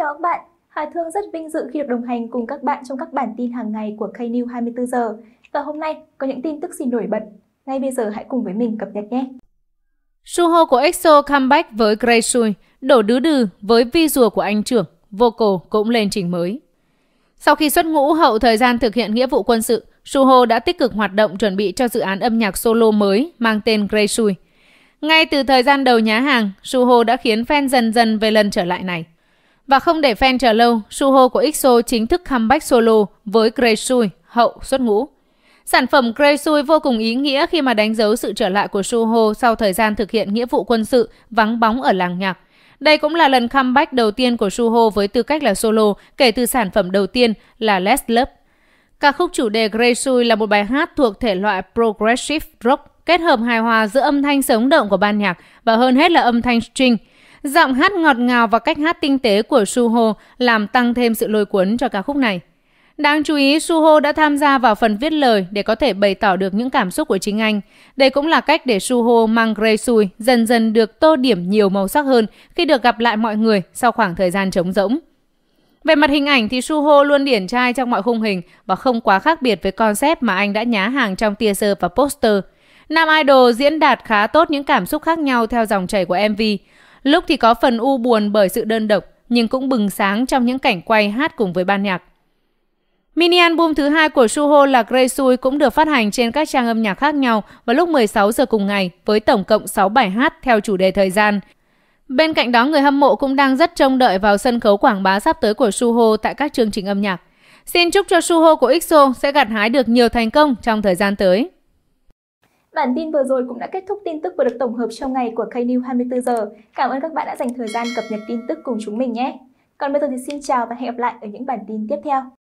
chào các bạn. Hà Thương rất vinh dự khi được đồng hành cùng các bạn trong các bản tin hàng ngày của KNews 24 giờ. Và hôm nay có những tin tức gì nổi bật. Ngay bây giờ hãy cùng với mình cập nhật nhé. Suho của EXO comeback với Grey Sui, đổ đứ đừ với vi rùa của anh trưởng, Vocal cũng lên trình mới. Sau khi xuất ngũ hậu thời gian thực hiện nghĩa vụ quân sự, Suho đã tích cực hoạt động chuẩn bị cho dự án âm nhạc solo mới mang tên Grey Sui. Ngay từ thời gian đầu nhá hàng, Suho đã khiến fan dần dần về lần trở lại này – và không để fan chờ lâu, Suho của EXO chính thức comeback solo với Gresui, hậu xuất ngũ. Sản phẩm Gresui vô cùng ý nghĩa khi mà đánh dấu sự trở lại của Suho sau thời gian thực hiện nghĩa vụ quân sự vắng bóng ở làng nhạc. Đây cũng là lần comeback đầu tiên của Suho với tư cách là solo kể từ sản phẩm đầu tiên là Let's Love. Ca khúc chủ đề Gresui là một bài hát thuộc thể loại progressive rock kết hợp hài hòa giữa âm thanh sống động của ban nhạc và hơn hết là âm thanh string – Giọng hát ngọt ngào và cách hát tinh tế của Suho làm tăng thêm sự lôi cuốn cho ca khúc này. Đáng chú ý, Suho đã tham gia vào phần viết lời để có thể bày tỏ được những cảm xúc của chính anh. Đây cũng là cách để Suho mang grey Sui dần dần được tô điểm nhiều màu sắc hơn khi được gặp lại mọi người sau khoảng thời gian trống rỗng. Về mặt hình ảnh thì Suho luôn điển trai trong mọi khung hình và không quá khác biệt với concept mà anh đã nhá hàng trong teaser và poster. Nam idol diễn đạt khá tốt những cảm xúc khác nhau theo dòng chảy của MV. Lúc thì có phần u buồn bởi sự đơn độc, nhưng cũng bừng sáng trong những cảnh quay hát cùng với ban nhạc. Mini album thứ hai của Suho là Grey Graysui cũng được phát hành trên các trang âm nhạc khác nhau vào lúc 16 giờ cùng ngày với tổng cộng 6 bài hát theo chủ đề thời gian. Bên cạnh đó, người hâm mộ cũng đang rất trông đợi vào sân khấu quảng bá sắp tới của Suho tại các chương trình âm nhạc. Xin chúc cho Suho của EXO sẽ gặt hái được nhiều thành công trong thời gian tới. Bản tin vừa rồi cũng đã kết thúc tin tức vừa được tổng hợp trong ngày của KNews 24 giờ. Cảm ơn các bạn đã dành thời gian cập nhật tin tức cùng chúng mình nhé. Còn bây giờ thì xin chào và hẹn gặp lại ở những bản tin tiếp theo.